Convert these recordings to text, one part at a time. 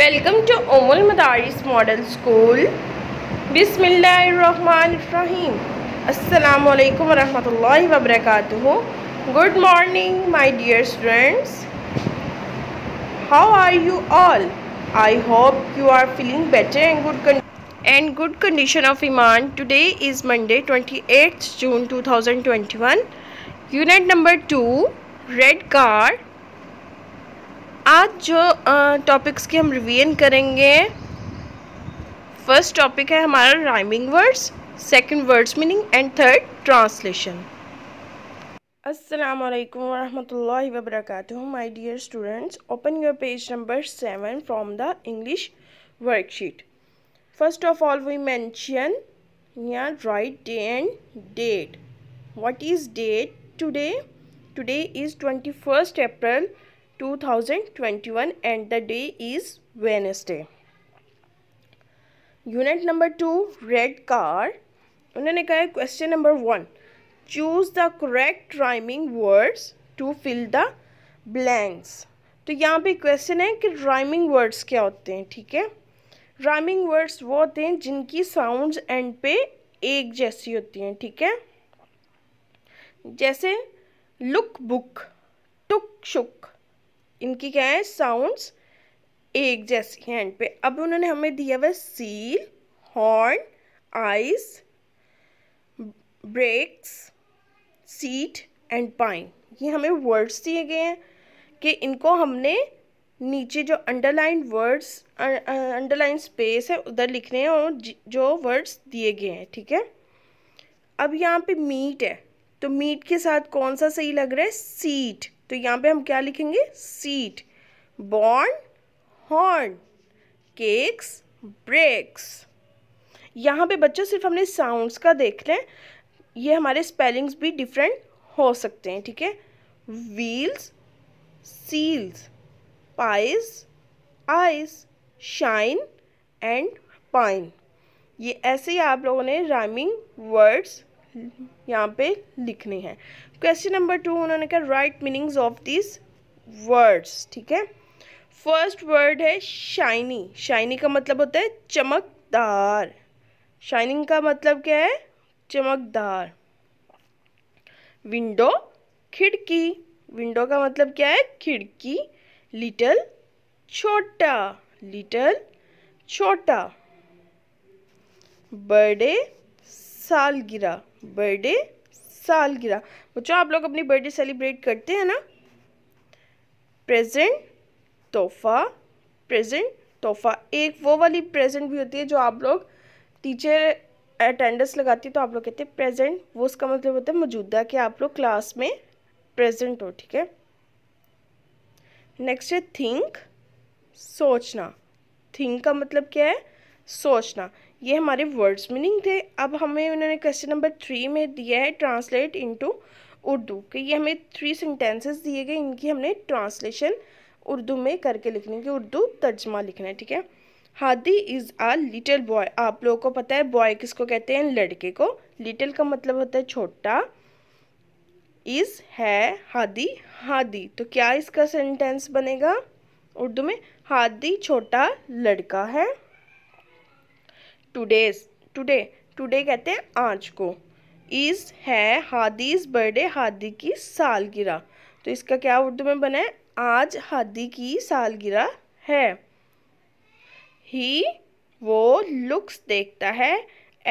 Welcome to Umul Madaris Model School. Bismillahir Rahmanir Rahim. Assalamu Good morning, my dear students. How are you all? I hope you are feeling better and good and good condition of iman. Today is Monday, 28th June 2021. Unit number 2, red car आज जो topics की हम revision करेंगे first topic है हमारा rhyming words second words meaning and third translation अस्सलाम वालेकुम वरहमतुल्लाहि व बरकातुहू my dear students open your page number seven from the English worksheet first of all we mention या write day and date what is date today today is twenty first April 2021 and the day is Wednesday. Unit number two red car उन्होंने कहा question number number one choose the correct words to fill the the blanks तो यहाँ पे question है कि rhyming words क्या होते हैं ठीक है राइमिंग वर्ड्स वो होते हैं जिनकी साउंड्स एंड पे एक जैसी होती हैं ठीक है जैसे लुक बुक टुक शुक इनकी क्या है साउंड्स एक जैसी हैं एंड पे अब उन्होंने हमें दिया हुआ seal horn ice breaks seat and pine ये हमें वर्ड्स दिए गए हैं कि इनको हमने नीचे जो अंडरलाइन वर्ड्स अंडरलाइन स्पेस है उधर लिखने हैं और जो वर्ड्स दिए गए हैं ठीक है अब यहाँ पे मीट है तो मीट के साथ कौन सा सही लग रहा है सीट तो यहाँ पे हम क्या लिखेंगे seat born horn cakes breaks यहाँ पे बच्चों सिर्फ हमने साउंड्स का देख लें ये हमारे स्पेलिंग्स भी डिफरेंट हो सकते हैं ठीक है wheels seals pies ice shine and pine ये ऐसे ही आप लोगों ने राइमिंग वर्ड्स यहाँ पे लिखने हैं क्वेश्चन नंबर टू उन्होंने कहा write meanings of this words ठीक है फर्स्ट वर्ड है शाइनी शाइनी का मतलब होता है चमकदार शाइनिंग का मतलब क्या है चमकदार विंडो खिड़की विंडो का मतलब क्या है खिड़की लिटल छोटा लिटल छोटा बर्डे सालगिरह बर्थडे सालगिरह बच्चों आप लोग अपनी बर्थडे सेलिब्रेट करते हैं ना प्रेजेंट तोहफा प्रेजेंट तोहफा एक वो वाली प्रेजेंट भी होती है जो आप लोग टीचर अटेंडेंस लगाती है तो आप लोग कहते हैं प्रेजेंट वो उसका मतलब होता है मौजूदा कि आप लोग क्लास में प्रेजेंट हो ठीक है नेक्स्ट है थिंक सोचना थिंक का मतलब क्या है सोचना ये हमारे वर्ड्स मीनिंग थे अब हमें उन्होंने क्वेश्चन नंबर थ्री में दिया है ट्रांसलेट इनटू उर्दू कि ये हमें थ्री सेंटेंसेस दिए गए इनकी हमने ट्रांसलेशन उर्दू में करके लिखनी कि उर्दू तर्जमा लिखना है ठीक है Hadi is a little boy आप लोगों को पता है बॉय किसको कहते हैं लड़के को लिटिल का मतलब होता है छोटा इज़ है हादी हादी तो क्या इसका सेंटेंस बनेगा उर्दू में हादी छोटा लड़का है टूडेज टुडे टुडे कहते हैं आज को इज़ है हादीज़ बर्थडे हादी की सालगिरह तो इसका क्या उर्दू में बना है आज हादी की सालगिरह है ही वो लुक्स देखता है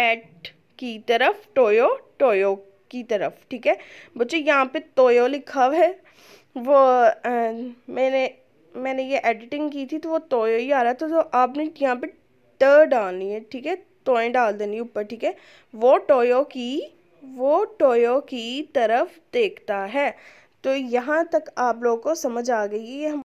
एट की तरफ टोयो टोयो की तरफ ठीक है बच्चे यहाँ पे तोयो लिखा हुआ है वो आ, मैंने मैंने ये एडिटिंग की थी तो वो तोयो ही आ रहा था तो आपने यहाँ पे ट डालनी है ठीक है टोएँ डाल देनी है ऊपर ठीक है वो टोयो की वो टोयो की तरफ देखता है तो यहाँ तक आप लोगों को समझ आ गई है